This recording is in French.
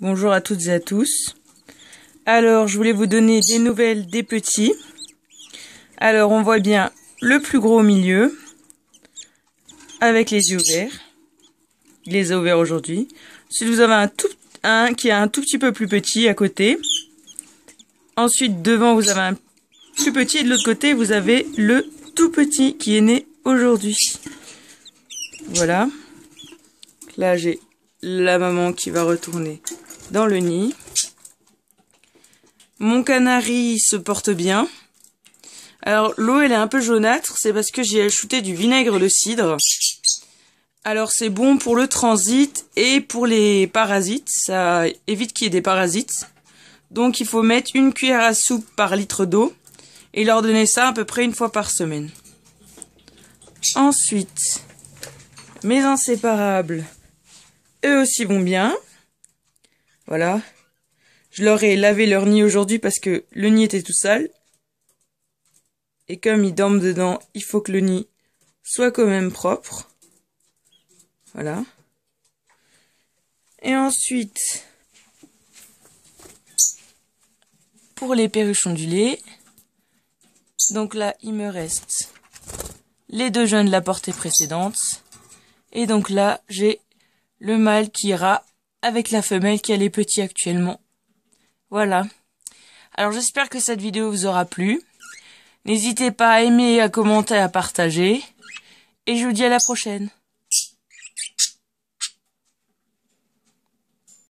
Bonjour à toutes et à tous. Alors, je voulais vous donner des nouvelles des petits. Alors, on voit bien le plus gros au milieu, avec les yeux ouverts. Il les a ouverts aujourd'hui. Si vous avez un tout un qui est un tout petit peu plus petit à côté. Ensuite, devant, vous avez un plus petit et de l'autre côté, vous avez le tout petit qui est né aujourd'hui. Voilà. Là, j'ai la maman qui va retourner dans le nid. Mon canari se porte bien. Alors l'eau elle est un peu jaunâtre, c'est parce que j'ai ajouté du vinaigre de cidre. Alors c'est bon pour le transit et pour les parasites, ça évite qu'il y ait des parasites. Donc il faut mettre une cuillère à soupe par litre d'eau et leur donner ça à peu près une fois par semaine. Ensuite, mes inséparables, eux aussi vont bien. Voilà. Je leur ai lavé leur nid aujourd'hui parce que le nid était tout sale. Et comme ils dorment dedans, il faut que le nid soit quand même propre. Voilà. Et ensuite, pour les perruchons du lait, donc là, il me reste les deux jeunes de la portée précédente. Et donc là, j'ai le mâle qui ira avec la femelle qui a les petits actuellement. Voilà. Alors j'espère que cette vidéo vous aura plu. N'hésitez pas à aimer, à commenter, à partager. Et je vous dis à la prochaine.